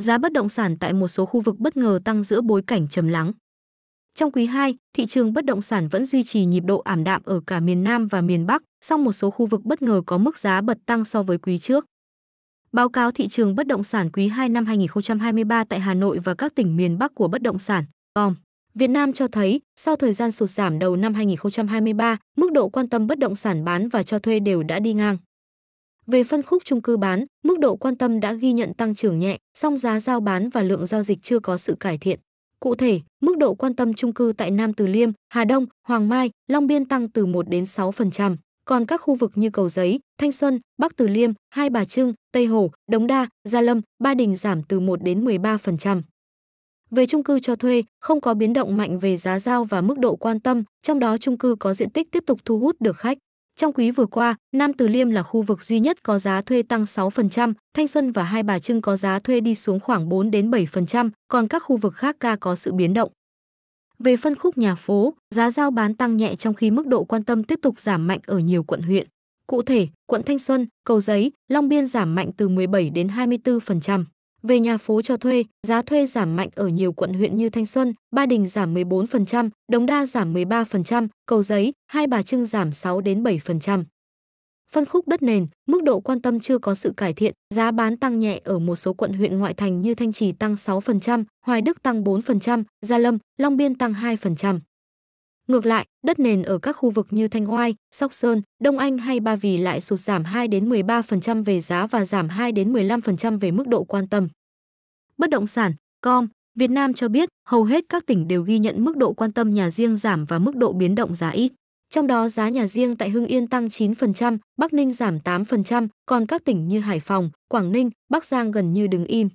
giá bất động sản tại một số khu vực bất ngờ tăng giữa bối cảnh trầm lắng. Trong quý 2, thị trường bất động sản vẫn duy trì nhịp độ ảm đạm ở cả miền Nam và miền Bắc, song một số khu vực bất ngờ có mức giá bật tăng so với quý trước. Báo cáo thị trường bất động sản quý 2 năm 2023 tại Hà Nội và các tỉnh miền Bắc của bất động sản, com. Việt Nam cho thấy, sau thời gian sụt giảm đầu năm 2023, mức độ quan tâm bất động sản bán và cho thuê đều đã đi ngang. Về phân khúc chung cư bán, mức độ quan tâm đã ghi nhận tăng trưởng nhẹ, song giá giao bán và lượng giao dịch chưa có sự cải thiện. Cụ thể, mức độ quan tâm chung cư tại Nam Từ Liêm, Hà Đông, Hoàng Mai, Long Biên tăng từ 1 đến 6%, còn các khu vực như Cầu Giấy, Thanh Xuân, Bắc Từ Liêm, Hai Bà Trưng, Tây Hồ, Đống Đa, Gia Lâm, Ba Đình giảm từ 1 đến 13%. Về chung cư cho thuê, không có biến động mạnh về giá giao và mức độ quan tâm, trong đó chung cư có diện tích tiếp tục thu hút được khách. Trong quý vừa qua, Nam Từ Liêm là khu vực duy nhất có giá thuê tăng 6%, Thanh Xuân và Hai Bà Trưng có giá thuê đi xuống khoảng 4 đến 7%, còn các khu vực khác ca có sự biến động. Về phân khúc nhà phố, giá giao bán tăng nhẹ trong khi mức độ quan tâm tiếp tục giảm mạnh ở nhiều quận huyện. Cụ thể, quận Thanh Xuân, Cầu Giấy, Long Biên giảm mạnh từ 17 đến 24%. Về nhà phố cho thuê, giá thuê giảm mạnh ở nhiều quận huyện như Thanh Xuân, Ba Đình giảm 14%, Đống Đa giảm 13%, Cầu Giấy, Hai Bà Trưng giảm 6 đến 7%. Phân khúc đất nền, mức độ quan tâm chưa có sự cải thiện, giá bán tăng nhẹ ở một số quận huyện ngoại thành như Thanh Trì tăng 6%, Hoài Đức tăng 4%, Gia Lâm, Long Biên tăng 2%. Ngược lại, đất nền ở các khu vực như Thanh Oai, Sóc Sơn, Đông Anh hay Ba Vì lại sụt giảm 2 đến 13% về giá và giảm 2 đến 15% về mức độ quan tâm. Bất động sản, Com, Việt Nam cho biết hầu hết các tỉnh đều ghi nhận mức độ quan tâm nhà riêng giảm và mức độ biến động giá ít. Trong đó giá nhà riêng tại Hưng Yên tăng 9%, Bắc Ninh giảm 8%, còn các tỉnh như Hải Phòng, Quảng Ninh, Bắc Giang gần như đứng im.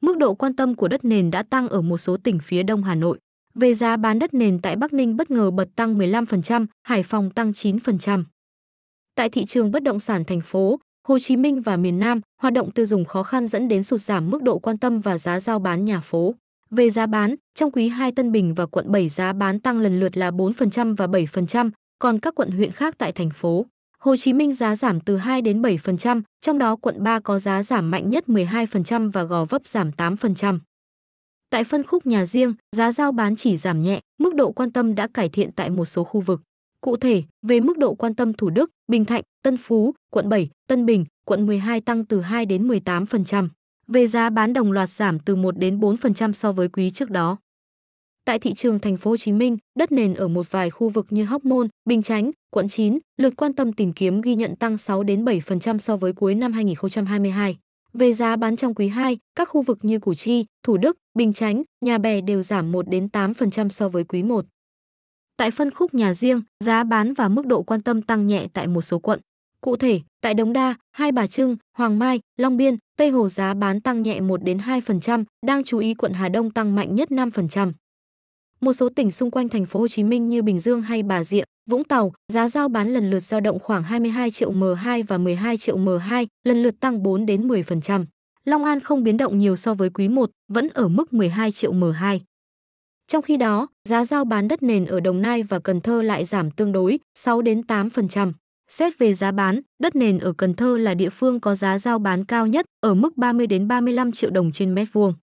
Mức độ quan tâm của đất nền đã tăng ở một số tỉnh phía đông Hà Nội. Về giá bán đất nền tại Bắc Ninh bất ngờ bật tăng 15%, Hải Phòng tăng 9%. Tại thị trường bất động sản thành phố, Hồ Chí Minh và miền Nam, hoạt động tiêu dùng khó khăn dẫn đến sụt giảm mức độ quan tâm và giá giao bán nhà phố. Về giá bán, trong quý 2 Tân Bình và quận 7 giá bán tăng lần lượt là 4% và 7%, còn các quận huyện khác tại thành phố. Hồ Chí Minh giá giảm từ 2 đến 7%, trong đó quận 3 có giá giảm mạnh nhất 12% và Gò Vấp giảm 8%. Tại phân khúc nhà riêng, giá giao bán chỉ giảm nhẹ, mức độ quan tâm đã cải thiện tại một số khu vực. Cụ thể, về mức độ quan tâm Thủ Đức, Bình Thạnh, Tân Phú, quận 7, Tân Bình, quận 12 tăng từ 2 đến 18%. Về giá bán đồng loạt giảm từ 1 đến 4% so với quý trước đó. Tại thị trường thành phố Hồ Chí Minh, đất nền ở một vài khu vực như Hóc Môn, Bình Chánh, quận 9, lượt quan tâm tìm kiếm ghi nhận tăng 6 đến 7% so với cuối năm 2022. Về giá bán trong quý 2, các khu vực như Củ Chi, Thủ Đức, Bình Chánh, Nhà Bè đều giảm 1 đến 8% so với quý 1. Tại phân khúc nhà riêng, giá bán và mức độ quan tâm tăng nhẹ tại một số quận. Cụ thể, tại Đống Đa, Hai Bà Trưng, Hoàng Mai, Long Biên, Tây Hồ giá bán tăng nhẹ 1 đến 2%, đang chú ý quận Hà Đông tăng mạnh nhất 5%. Một số tỉnh xung quanh thành phố Hồ Chí Minh như Bình Dương hay Bà Rịa Vũng Tàu, giá giao bán lần lượt dao động khoảng 22 triệu M2 và 12 triệu M2, lần lượt tăng 4 đến 10%. Long An không biến động nhiều so với quý 1, vẫn ở mức 12 triệu M2. Trong khi đó, giá giao bán đất nền ở Đồng Nai và Cần Thơ lại giảm tương đối 6 đến 8%. Xét về giá bán, đất nền ở Cần Thơ là địa phương có giá giao bán cao nhất ở mức 30 đến 35 triệu đồng trên mét vuông.